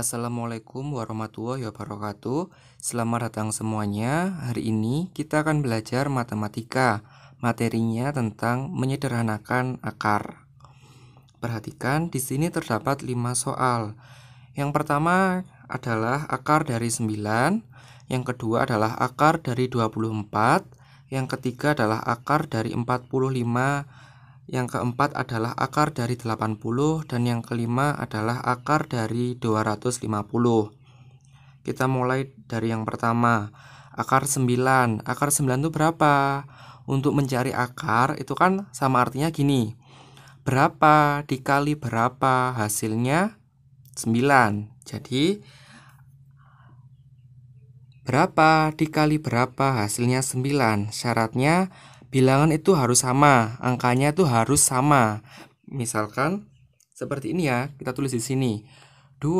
Assalamualaikum warahmatullahi wabarakatuh. Selamat datang semuanya. Hari ini kita akan belajar matematika. Materinya tentang menyederhanakan akar. Perhatikan di sini terdapat 5 soal. Yang pertama adalah akar dari 9, yang kedua adalah akar dari 24, yang ketiga adalah akar dari 45 yang keempat adalah akar dari 80 dan yang kelima adalah akar dari 250. Kita mulai dari yang pertama, akar 9. Akar 9 itu berapa? Untuk mencari akar itu kan sama artinya gini. Berapa dikali berapa hasilnya 9. Jadi berapa dikali berapa hasilnya 9. Syaratnya bilangan itu harus sama, angkanya itu harus sama. Misalkan seperti ini ya, kita tulis di sini. 2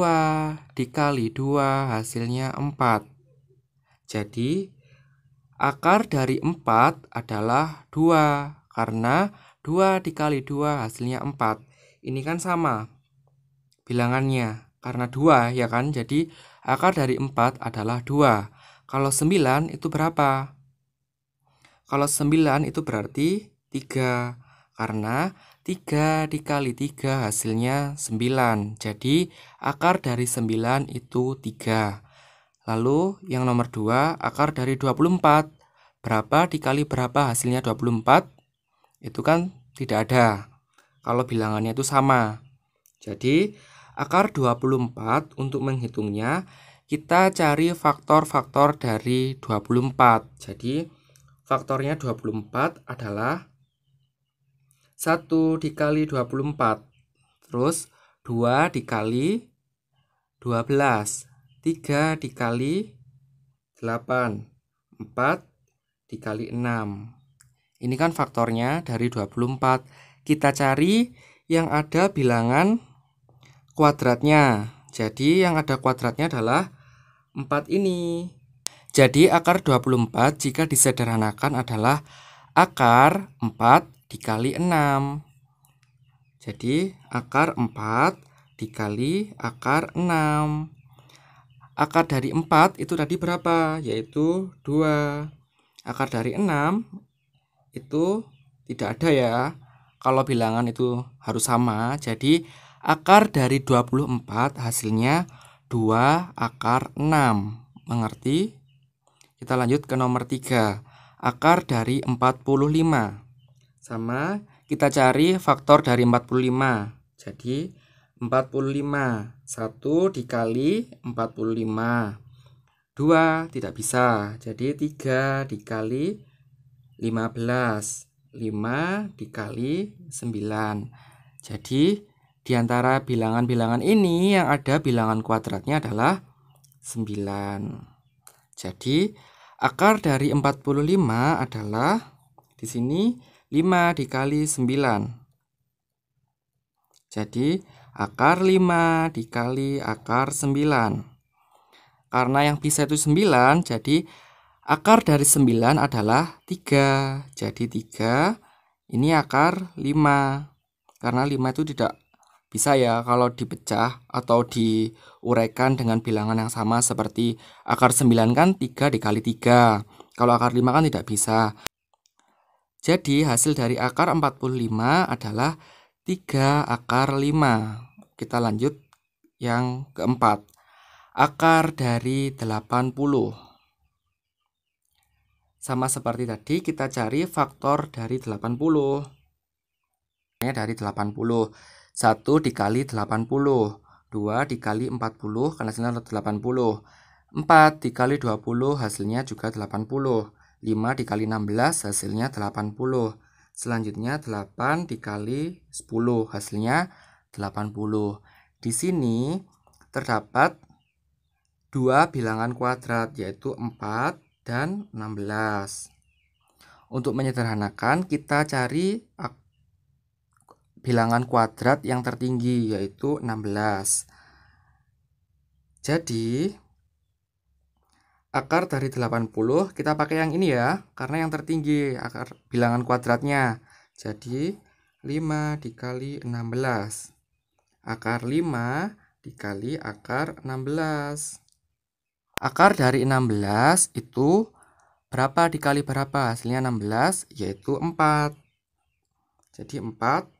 dikali 2 hasilnya 4. Jadi akar dari 4 adalah 2 karena 2 dikali 2 hasilnya 4. Ini kan sama bilangannya karena 2 ya kan. Jadi akar dari 4 adalah 2. Kalau 9 itu berapa? Kalau 9 itu berarti 3 karena 3 dikali 3 hasilnya 9. Jadi akar dari 9 itu 3. Lalu yang nomor 2 akar dari 24. Berapa dikali berapa hasilnya 24? Itu kan tidak ada. Kalau bilangannya itu sama. Jadi akar 24 untuk menghitungnya kita cari faktor-faktor dari 24. Jadi Faktornya 24 adalah 1 dikali 24. Terus 2 dikali 12. 3 dikali 8. 4 dikali 6. Ini kan faktornya dari 24. Kita cari yang ada bilangan kuadratnya. Jadi yang ada kuadratnya adalah 4 ini. Jadi akar 24 jika disederhanakan adalah akar 4 dikali 6. Jadi akar 4 dikali akar 6. Akar dari 4 itu tadi berapa? Yaitu 2. Akar dari 6 itu tidak ada ya. Kalau bilangan itu harus sama. Jadi akar dari 24 hasilnya 2 akar 6. Mengerti? Kita lanjut ke nomor 3. Akar dari 45. Sama, kita cari faktor dari 45. Jadi 45 1 dikali 45 2 tidak bisa jadi 3 dikali 15 5 dikali 9 jadi di antara bilangan-bilangan ini yang ada bilangan kuadratnya adalah 9 jadi, akar dari 45 adalah di sini 5 dikali 9. Jadi, akar 5 dikali akar 9. Karena yang bisa itu 9, jadi akar dari 9 adalah 3. Jadi 3 ini akar 5. Karena 5 itu tidak bisa ya kalau dipecah atau diuraikan dengan bilangan yang sama seperti akar 9 kan 3 dikali 3. Kalau akar 5 kan tidak bisa. Jadi hasil dari akar 45 adalah 3 akar 5. Kita lanjut yang keempat. Akar dari 80. Sama seperti tadi kita cari faktor dari 80. Ini dari 80. 1 dikali 80, 2 dikali 40 karena hasilnya 80. 4 dikali 20 hasilnya juga 80. 5 dikali 16 hasilnya 80. Selanjutnya 8 dikali 10 hasilnya 80. Di sini terdapat dua bilangan kuadrat yaitu 4 dan 16. Untuk menyederhanakan kita cari akar bilangan kuadrat yang tertinggi yaitu 16. Jadi akar dari 80 kita pakai yang ini ya karena yang tertinggi akar bilangan kuadratnya. Jadi 5 dikali 16. Akar 5 dikali akar 16. Akar dari 16 itu berapa dikali berapa? Hasilnya 16 yaitu 4. Jadi 4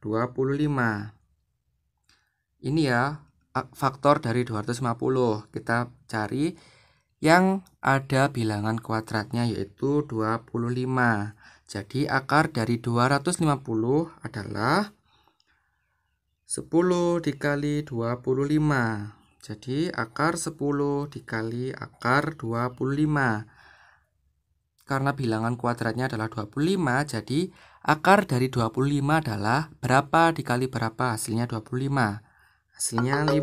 25 ini ya faktor dari 250 kita cari yang ada bilangan kuadratnya yaitu 25 jadi akar dari 250 adalah 10 dikali 25 jadi akar 10 dikali akar 25 karena bilangan kuadratnya adalah 25 jadi akar dari 25 adalah berapa dikali berapa hasilnya 25 hasilnya 5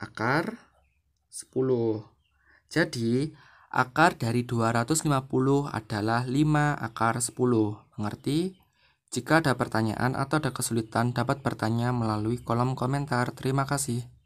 akar 10 jadi akar dari 250 adalah 5 akar 10 mengerti? Jika ada pertanyaan atau ada kesulitan dapat bertanya melalui kolom komentar terima kasih